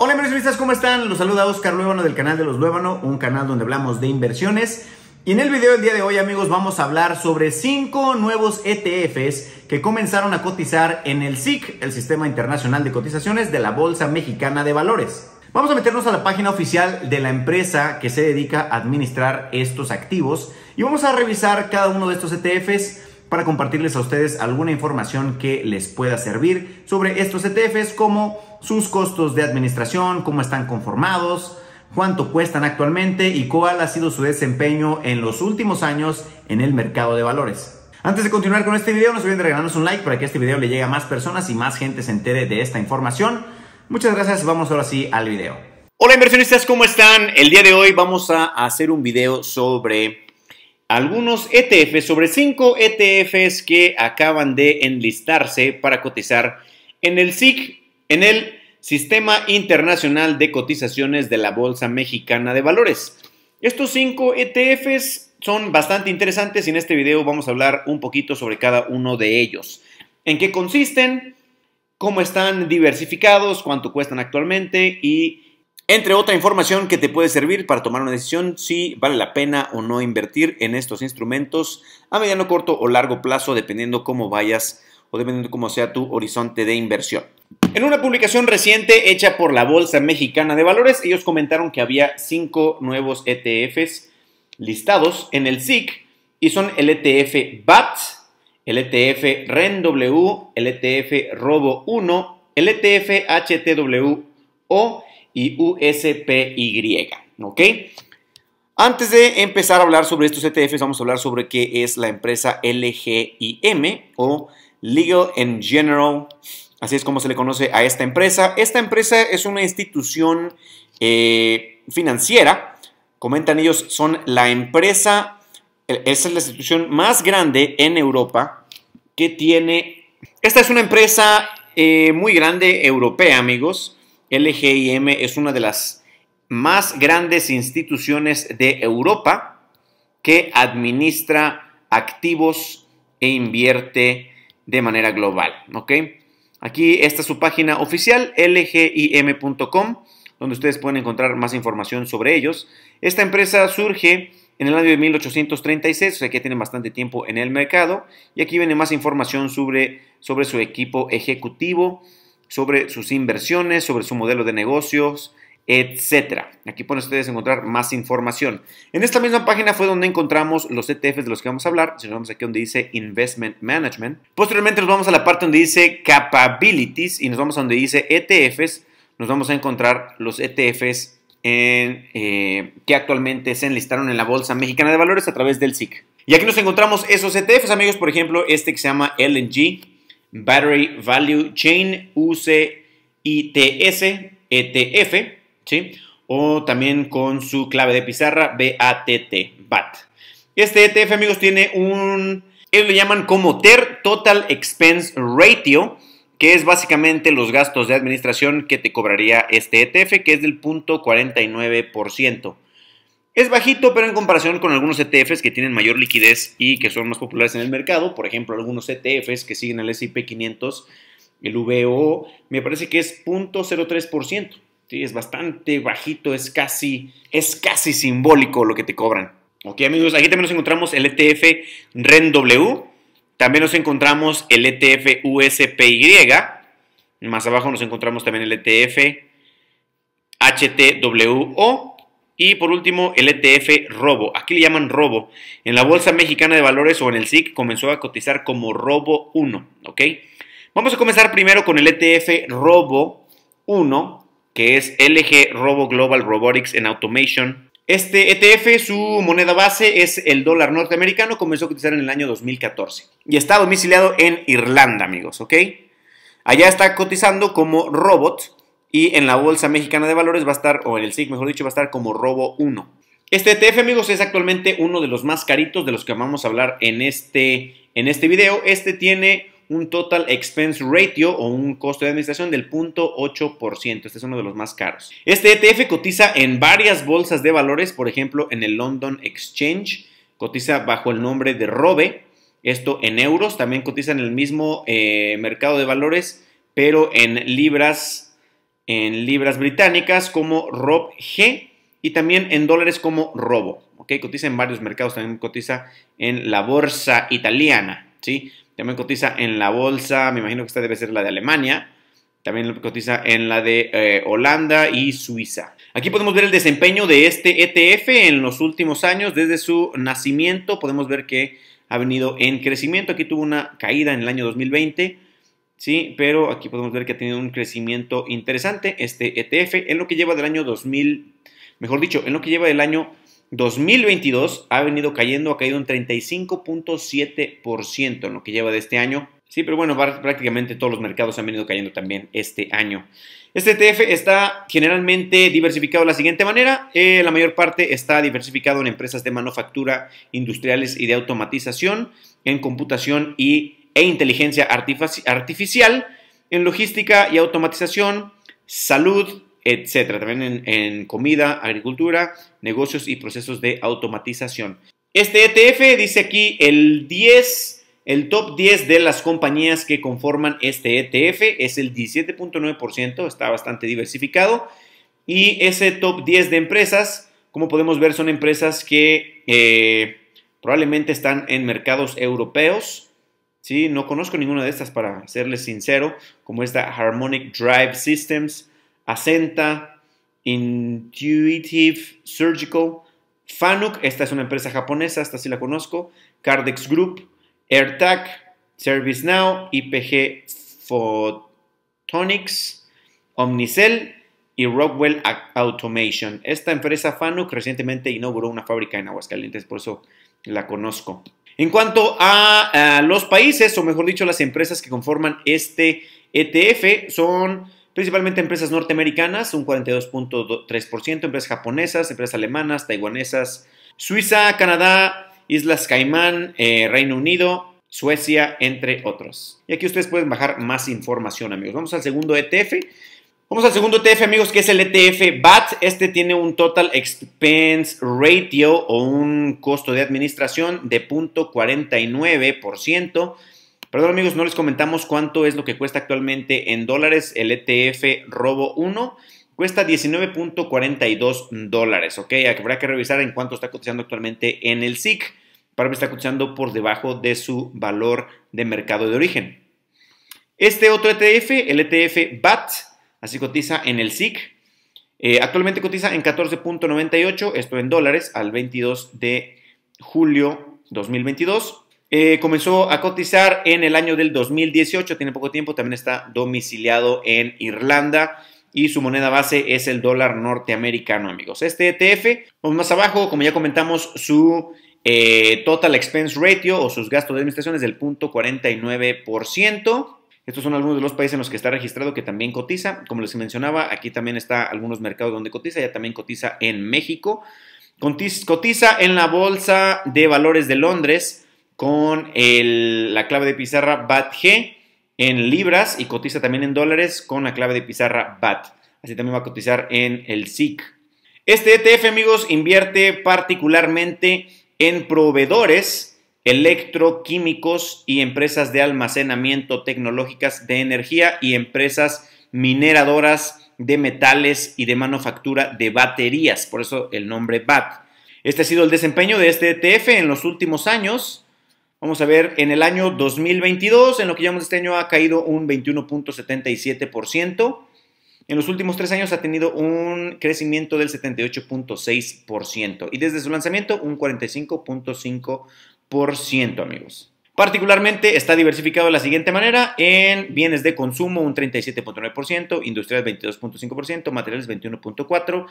Hola inversionistas, ¿cómo están? Los saluda Oscar Luevano del canal de los Luévano, un canal donde hablamos de inversiones. Y en el video del día de hoy amigos vamos a hablar sobre 5 nuevos ETFs que comenzaron a cotizar en el SIC, el Sistema Internacional de Cotizaciones de la Bolsa Mexicana de Valores. Vamos a meternos a la página oficial de la empresa que se dedica a administrar estos activos y vamos a revisar cada uno de estos ETFs para compartirles a ustedes alguna información que les pueda servir sobre estos ETFs, como sus costos de administración, cómo están conformados, cuánto cuestan actualmente y cuál ha sido su desempeño en los últimos años en el mercado de valores. Antes de continuar con este video, no se olviden de regalarnos un like para que este video le llegue a más personas y más gente se entere de esta información. Muchas gracias, vamos ahora sí al video. Hola inversionistas, ¿cómo están? El día de hoy vamos a hacer un video sobre algunos ETFs, sobre 5 ETFs que acaban de enlistarse para cotizar en el SIC, en el Sistema Internacional de Cotizaciones de la Bolsa Mexicana de Valores. Estos 5 ETFs son bastante interesantes y en este video vamos a hablar un poquito sobre cada uno de ellos. ¿En qué consisten? ¿Cómo están diversificados? ¿Cuánto cuestan actualmente? Y entre otra información que te puede servir para tomar una decisión si vale la pena o no invertir en estos instrumentos a mediano, corto o largo plazo, dependiendo cómo vayas o dependiendo cómo sea tu horizonte de inversión. En una publicación reciente hecha por la Bolsa Mexicana de Valores, ellos comentaron que había cinco nuevos ETFs listados en el SIC y son el ETF BAT, el ETF RENW, el ETF ROBO 1, el ETF HTWO, y USPY. ¿Ok? Antes de empezar a hablar sobre estos ETFs, vamos a hablar sobre qué es la empresa LGIM o Legal in General. Así es como se le conoce a esta empresa. Esta empresa es una institución eh, financiera. Comentan ellos, son la empresa, esa es la institución más grande en Europa que tiene... Esta es una empresa eh, muy grande europea, amigos LGIM es una de las más grandes instituciones de Europa que administra activos e invierte de manera global. Aquí está su página oficial, lgim.com, donde ustedes pueden encontrar más información sobre ellos. Esta empresa surge en el año de 1836, o sea que tiene bastante tiempo en el mercado. Y aquí viene más información sobre, sobre su equipo ejecutivo sobre sus inversiones, sobre su modelo de negocios, etc. Aquí pueden ustedes encontrar más información. En esta misma página fue donde encontramos los ETFs de los que vamos a hablar. Si nos vamos aquí donde dice Investment Management. Posteriormente nos vamos a la parte donde dice Capabilities y nos vamos a donde dice ETFs. Nos vamos a encontrar los ETFs eh, que actualmente se enlistaron en la Bolsa Mexicana de Valores a través del SIC. Y aquí nos encontramos esos ETFs, amigos. Por ejemplo, este que se llama LNG Battery Value Chain, UCITS, ETF, ¿sí? o también con su clave de pizarra BATT, BAT. Este ETF, amigos, tiene un, ellos lo llaman como TER, Total Expense Ratio, que es básicamente los gastos de administración que te cobraría este ETF, que es del 0.49%. Es bajito, pero en comparación con algunos ETFs que tienen mayor liquidez y que son más populares en el mercado, por ejemplo, algunos ETFs que siguen el S&P 500, el VOO, me parece que es 0.03%. Sí, es bastante bajito, es casi, es casi simbólico lo que te cobran. Ok, amigos, aquí también nos encontramos el ETF RENW, también nos encontramos el ETF USPY, más abajo nos encontramos también el ETF HTWO, y por último, el ETF Robo. Aquí le llaman Robo. En la Bolsa Mexicana de Valores o en el SIC comenzó a cotizar como Robo 1. ¿Ok? Vamos a comenzar primero con el ETF Robo 1, que es LG Robo Global Robotics and Automation. Este ETF, su moneda base es el dólar norteamericano, comenzó a cotizar en el año 2014 y está domiciliado en Irlanda, amigos, ¿ok? Allá está cotizando como robot y en la Bolsa Mexicana de Valores va a estar, o en el SIC mejor dicho, va a estar como robo 1. Este ETF, amigos, es actualmente uno de los más caritos de los que vamos a hablar en este, en este video. Este tiene un total expense ratio o un costo de administración del 0.8%. Este es uno de los más caros. Este ETF cotiza en varias bolsas de valores, por ejemplo, en el London Exchange, cotiza bajo el nombre de Robe, esto en euros, también cotiza en el mismo eh, mercado de valores, pero en libras en libras británicas como Rob G y también en dólares como Robo. Cotiza en varios mercados, también cotiza en la bolsa italiana, ¿sí? también cotiza en la bolsa, me imagino que esta debe ser la de Alemania, también cotiza en la de eh, Holanda y Suiza. Aquí podemos ver el desempeño de este ETF en los últimos años, desde su nacimiento podemos ver que ha venido en crecimiento, aquí tuvo una caída en el año 2020 ¿sí? Pero aquí podemos ver que ha tenido un crecimiento interesante este ETF en lo que lleva del año 2000, mejor dicho, en lo que lleva del año 2022 ha venido cayendo, ha caído un 35.7% en lo que lleva de este año. Sí, pero bueno, prácticamente todos los mercados han venido cayendo también este año. Este ETF está generalmente diversificado de la siguiente manera. Eh, la mayor parte está diversificado en empresas de manufactura, industriales y de automatización, en computación y e inteligencia artificial, en logística y automatización, salud, etc. También en, comida, agricultura, negocios y procesos de automatización. Este ETF dice aquí el 10, el top 10 de las compañías que conforman este ETF es el 17.9%, está bastante diversificado. Y ese top 10 de empresas, como podemos ver, son empresas que eh, probablemente están en mercados europeos Sí, no conozco ninguna de estas para serles sincero, como esta Harmonic Drive Systems, Asenta, Intuitive Surgical, Fanuc, esta es una empresa japonesa, esta sí la conozco, Cardex Group, AirTag, ServiceNow, IPG Photonics, Omnicell y Rockwell Automation. Esta empresa Fanuc recientemente inauguró una fábrica en Aguascalientes, por eso la conozco. En cuanto a, los países, o mejor dicho, las empresas que conforman este ETF son principalmente empresas norteamericanas, un 42.3%, empresas japonesas, empresas alemanas, taiwanesas, Suiza, Canadá, Islas Caimán, eh, Reino Unido, Suecia, entre otros. Y aquí ustedes pueden bajar más información, amigos. Vamos al segundo ETF Vamos al segundo ETF, amigos, que es el ETF BAT. Este tiene un total expense ratio o un costo de administración de 0.49%. Perdón, amigos, no les comentamos cuánto es lo que cuesta actualmente en dólares el ETF Robo 1. Cuesta 19.42 dólares, ¿ok? Habrá que revisar en cuánto está cotizando actualmente en el SIC para ver está cotizando por debajo de su valor de mercado de origen. Este otro ETF, el ETF BAT, así cotiza en el SIC. Eh, actualmente cotiza en 14.98, esto en dólares, al 22 de julio 2022. Eh, comenzó a cotizar en el año del 2018, tiene poco tiempo, también está domiciliado en Irlanda y su moneda base es el dólar norteamericano, amigos. Este ETF, más abajo, como ya comentamos, su eh, total expense ratio o sus gastos de administración es del 0.49%. Estos son algunos de los países en los que está registrado que también cotiza. Como les mencionaba, aquí también está algunos mercados donde cotiza, ya también cotiza en México. Cotiza en la Bolsa de Valores de Londres con la clave de pizarra BATG en libras y cotiza también en dólares con la clave de pizarra BAT. Así también va a cotizar en el SIC. Este ETF, amigos, invierte particularmente en proveedores electroquímicos y empresas de almacenamiento tecnológicas de energía y empresas mineradoras de metales y de manufactura de baterías, por eso el nombre BAT. Este ha sido el desempeño de este ETF en los últimos años. Vamos a ver, en el año 2022, en lo que llamamos este año, ha caído un 21.77%. En los últimos tres años ha tenido un crecimiento del 78.6% y desde su lanzamiento un 45.5% amigos. Particularmente está diversificado de la siguiente manera, en bienes de consumo un 37.9%, industrias 22.5%, materiales 21.4%,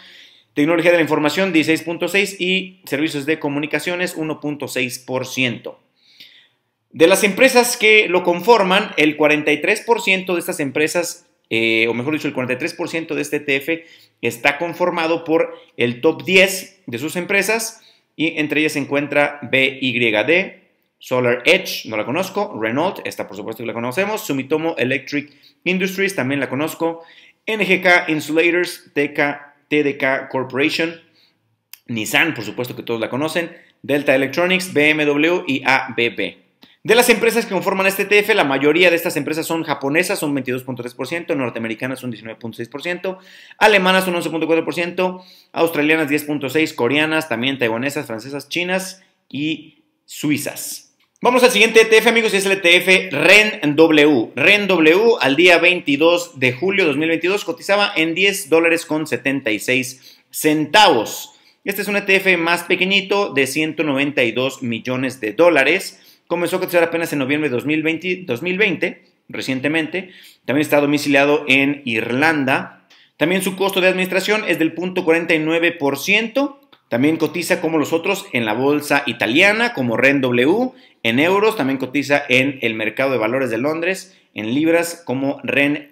tecnología de la información 16.6% y servicios de comunicaciones 1.6%. De las empresas que lo conforman, el 43% de estas empresas, eh, o mejor dicho, el 43% de este ETF está conformado por el top 10 de sus empresas, y entre ellas se encuentra BYD, Solar Edge, no la conozco, Renault, esta por supuesto que la conocemos, Sumitomo Electric Industries, también la conozco, NGK Insulators, TK, TDK Corporation, Nissan, por supuesto que todos la conocen, Delta Electronics, BMW y ABB. De las empresas que conforman este ETF, la mayoría de estas empresas son japonesas, son 22.3%, norteamericanas son 19.6%, alemanas son 11.4%, australianas 10.6%, coreanas, también taiwanesas, francesas, chinas y suizas. Vamos al siguiente ETF, amigos, y es el ETF RENW. RENW al día 22 de julio de 2022 cotizaba en 10 dólares con 76 centavos. Este es un ETF más pequeñito de 192 millones de dólares comenzó a cotizar apenas en noviembre de 2020, recientemente. También está domiciliado en Irlanda. También su costo de administración es del 0.49%. También cotiza como los otros en la bolsa italiana, como RENW, en euros. También cotiza en el mercado de valores de Londres, en libras, como RENG.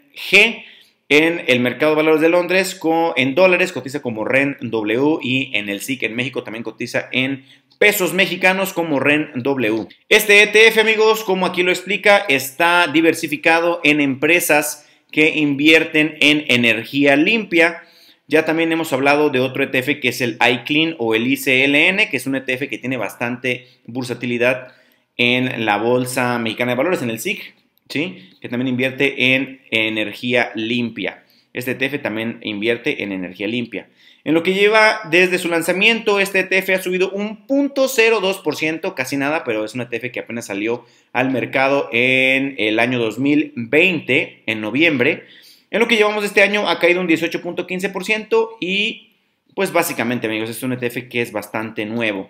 En el mercado de valores de Londres, en dólares, cotiza como RENW y en el SIC en México también cotiza en pesos mexicanos como RENW. Este ETF, amigos, como aquí lo explica, está diversificado en empresas que invierten en energía limpia. Ya también hemos hablado de otro ETF que es el iClean o el ICLN, que es un ETF que tiene bastante bursatilidad en la Bolsa Mexicana de Valores, en el SIC que también invierte en energía limpia. Este ETF también invierte en energía limpia. En lo que lleva desde su lanzamiento, este ETF ha subido un 0.02%, casi nada, pero es un ETF que apenas salió al mercado en el año 2020, en noviembre. En lo que llevamos de este año ha caído un 18.15% y pues básicamente amigos, es un ETF que es bastante nuevo.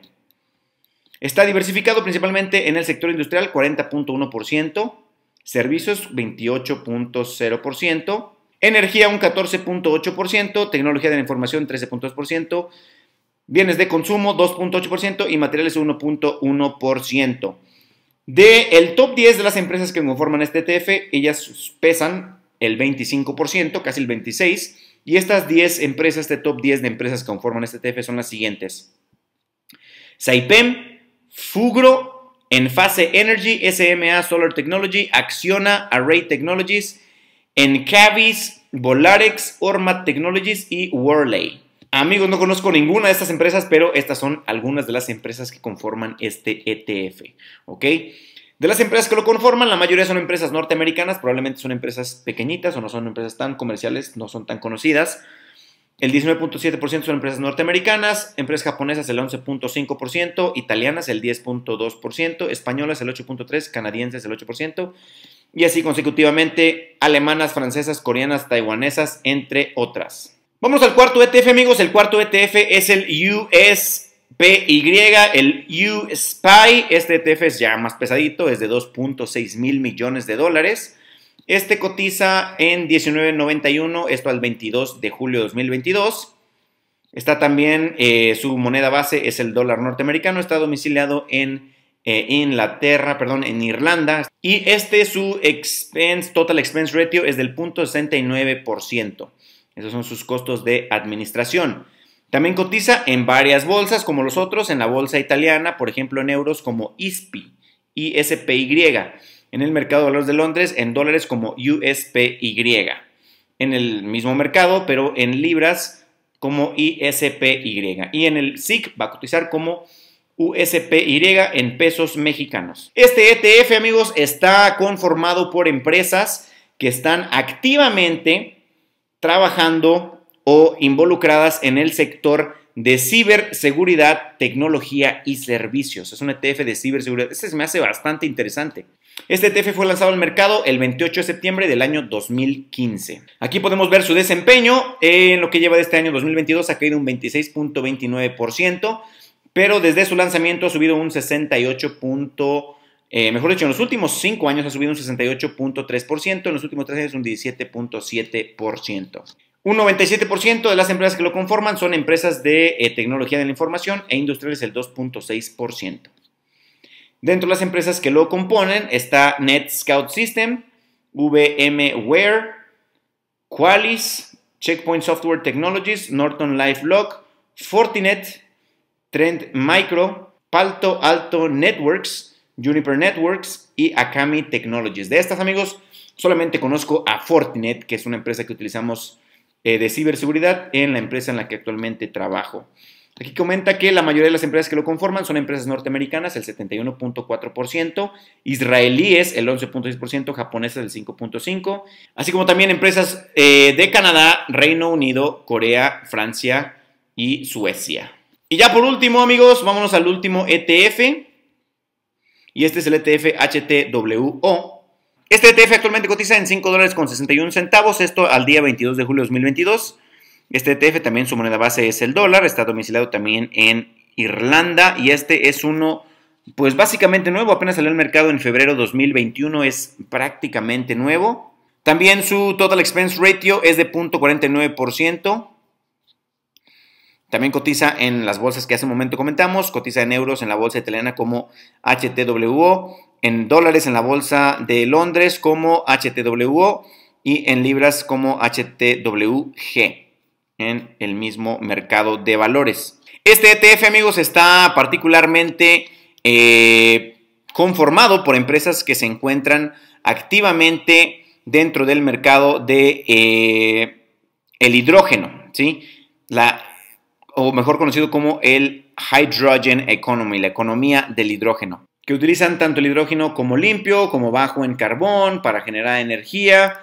Está diversificado principalmente en el sector industrial, 40.1%. Servicios 28.0%. Energía un 14.8%. Tecnología de la información 13.2%. Bienes de consumo 2.8% y materiales 1.1%. De el top 10 de las empresas que conforman este ETF, ellas pesan el 25%, casi el 26%. Y estas 10 empresas, este top 10 de empresas que conforman este ETF son las siguientes. Saipem, Fugro, en Fase Energy, SMA Solar Technology, Acciona, Array Technologies, Encavis, Volarex, Ormat Technologies y Worley. Amigos, no conozco ninguna de estas empresas, pero estas son algunas de las empresas que conforman este ETF. ¿Ok? De las empresas que lo conforman, la mayoría son empresas norteamericanas, probablemente son empresas pequeñitas o no son empresas tan comerciales, no son tan conocidas. El 19.7% son empresas norteamericanas, empresas japonesas el 11.5%, italianas el 10.2%, españolas el 8.3%, canadienses el 8%, y así consecutivamente alemanas, francesas, coreanas, taiwanesas, entre otras. Vamos al cuarto ETF amigos, el cuarto ETF es el USPY, el USPY, este ETF es ya más pesadito, es de 2.6 mil millones de dólares. Este cotiza en 19.91, esto al 22 de julio de 2022. Está también, eh, su moneda base es el dólar norteamericano, está domiciliado en eh, Inglaterra, perdón, en Irlanda. Y este, su expense, total expense ratio es del 0.69%. Esos son sus costos de administración. También cotiza en varias bolsas, como los otros, en la bolsa italiana, por ejemplo, en euros como ISPI, y ISPY en el mercado de valores de Londres en dólares como USPY, en el mismo mercado pero en libras como ISPY y en el SIC va a cotizar como USPY en pesos mexicanos. Este ETF amigos está conformado por empresas que están activamente trabajando o involucradas en el sector de ciberseguridad, tecnología y servicios. Es un ETF de ciberseguridad. Este se me hace bastante interesante. Este ETF fue lanzado al mercado el 28 de septiembre del año 2015. Aquí podemos ver su desempeño. En lo que lleva de este año 2022 ha caído un 26.29%, pero desde su lanzamiento ha subido un 68. Eh, mejor dicho, en los últimos 5 años ha subido un 68.3%, en los últimos tres años un 17.7%. Un 97% de las empresas que lo conforman son empresas de eh, tecnología de la información e industriales el 2.6%. Dentro de las empresas que lo componen está Net Scout System, VMware, Qualys, Checkpoint Software Technologies, Norton LifeLock, Fortinet, Trend Micro, Palto Alto Networks, Juniper Networks y Akami Technologies. De estas, amigos, solamente conozco a Fortinet, que es una empresa que utilizamos eh, de ciberseguridad en la empresa en la que actualmente trabajo. Aquí comenta que la mayoría de las empresas que lo conforman son empresas norteamericanas, el 71.4%, israelíes, el 11.6%, japonesas, el 5.5%, así como también empresas eh, de Canadá, Reino Unido, Corea, Francia y Suecia. Y ya por último, amigos, vámonos al último ETF. Y este es el ETF HTWO, este ETF actualmente cotiza en 5 dólares con 61 centavos, esto al día 22 de julio de 2022. Este ETF también su moneda base es el dólar, está domiciliado también en Irlanda y este es uno, pues básicamente nuevo, apenas salió al mercado en febrero 2021, es prácticamente nuevo. También su total expense ratio es de 0.49%. También cotiza en las bolsas que hace un momento comentamos, cotiza en euros en la bolsa italiana como HTWO, en dólares en la bolsa de Londres como HTWO y en libras como HTWG en el mismo mercado de valores. Este ETF, amigos, está particularmente eh, conformado por empresas que se encuentran activamente dentro del mercado de eh, el hidrógeno, La, o mejor conocido como el Hydrogen Economy, la economía del hidrógeno, que utilizan tanto el hidrógeno como limpio, como bajo en carbón para generar energía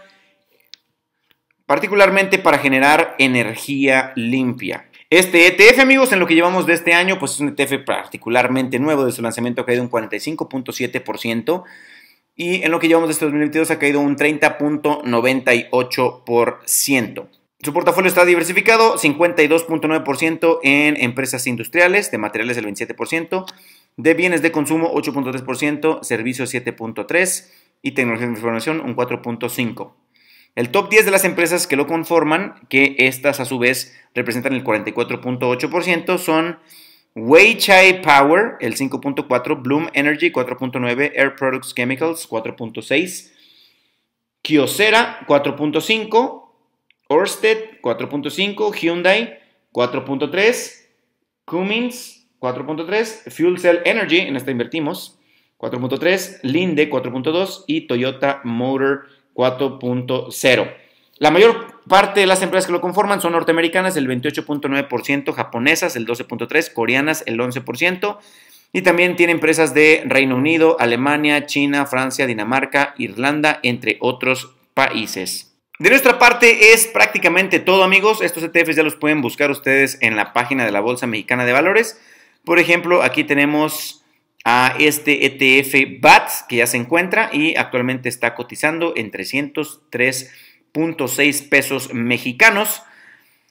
particularmente para generar energía limpia. Este ETF, amigos, en lo que llevamos de este año, pues es un ETF particularmente nuevo. De su lanzamiento ha caído un 45.7% y en lo que llevamos de este 2022 ha caído un 30.98%. Su portafolio está diversificado, 52.9% en empresas industriales, de materiales el 27%, de bienes de consumo 8.3%, servicios 7.3% y tecnología de información un 4.5%. El top 10 de las empresas que lo conforman, que estas a su vez representan el 44.8%, son Weichai Power, el 5.4%, Bloom Energy, 4.9%, Air Products Chemicals, 4.6%, Kyocera, 4.5%, Orsted, 4.5%, Hyundai, 4.3%, Cummins, 4.3%, Fuel Cell Energy, en esta invertimos, 4.3%, Linde, 4.2% y Toyota Motor 4.0. La mayor parte de las empresas que lo conforman son norteamericanas, el 28.9%, japonesas, el 12.3%, coreanas, el 11%, y también tiene empresas de Reino Unido, Alemania, China, Francia, Dinamarca, Irlanda, entre otros países. De nuestra parte es prácticamente todo amigos, estos ETFs ya los pueden buscar ustedes en la página de la Bolsa Mexicana de Valores. Por ejemplo, aquí tenemos a este ETF BATS que ya se encuentra y actualmente está cotizando en 303.6 pesos mexicanos.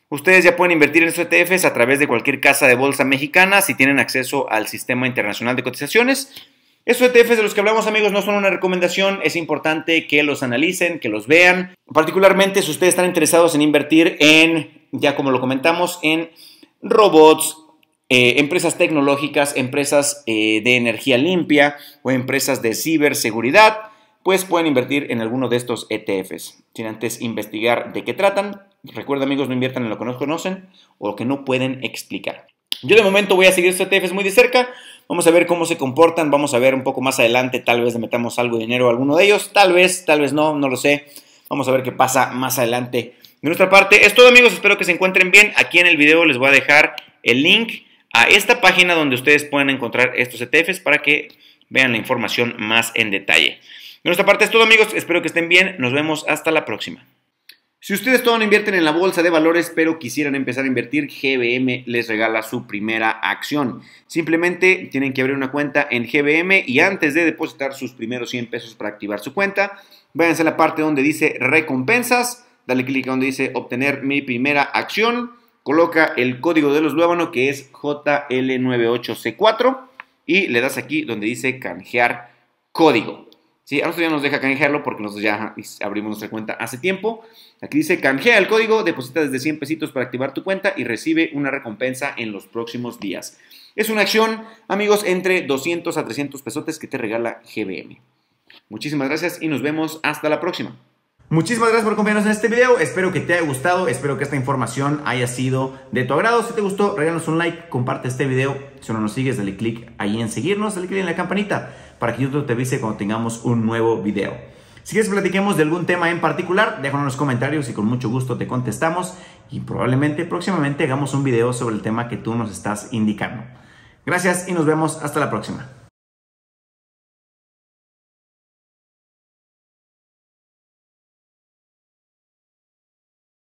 Ustedes ya pueden invertir en estos ETFs a través de cualquier casa de bolsa mexicana si tienen acceso al sistema internacional de cotizaciones. Estos ETFs de los que hablamos amigos no son una recomendación, es importante que los analicen, que los vean, particularmente si ustedes están interesados en invertir en, ya como lo comentamos, en robots, eh, empresas tecnológicas, empresas eh, de energía limpia o empresas de ciberseguridad, pues pueden invertir en alguno de estos ETFs. Sin antes investigar de qué tratan, recuerda amigos, no inviertan en lo que no conocen o lo que no pueden explicar. Yo de momento voy a seguir estos ETFs muy de cerca, vamos a ver cómo se comportan, vamos a ver un poco más adelante, tal vez le metamos algo de dinero a alguno de ellos, tal vez, tal vez no, no lo sé, vamos a ver qué pasa más adelante. De nuestra parte es todo amigos, espero que se encuentren bien, aquí en el video les voy a dejar el link a esta página donde ustedes pueden encontrar estos ETFs para que vean la información más en detalle. De nuestra parte es todo amigos, espero que estén bien, nos vemos hasta la próxima. Si ustedes todavía no invierten en la bolsa de valores, pero quisieran empezar a invertir, GBM les regala su primera acción. Simplemente tienen que abrir una cuenta en GBM y antes de depositar sus primeros 100 pesos para activar su cuenta, váyanse a la parte donde dice recompensas, dale clic donde dice obtener mi primera acción coloca el código de los Luevano que es JL98C4 y le das aquí donde dice canjear código. ¿Sí? A nosotros ya nos deja canjearlo porque nosotros ya abrimos nuestra cuenta hace tiempo. Aquí dice canjea el código, deposita desde 100 pesitos para activar tu cuenta y recibe una recompensa en los próximos días. Es una acción, amigos, entre 200 a 300 pesotes que te regala GBM. Muchísimas gracias y nos vemos hasta la próxima. Muchísimas gracias por confiarnos en este video. Espero que te haya gustado. Espero que esta información haya sido de tu agrado. Si te gustó, regálanos un like, comparte este video. Si no nos sigues, dale click ahí en seguirnos, dale click en la campanita para que YouTube te avise cuando tengamos un nuevo video. Si quieres que platiquemos de algún tema en particular, déjanos en los comentarios y con mucho gusto te contestamos y probablemente próximamente hagamos un video sobre el tema que tú nos estás indicando. Gracias y nos vemos hasta la próxima.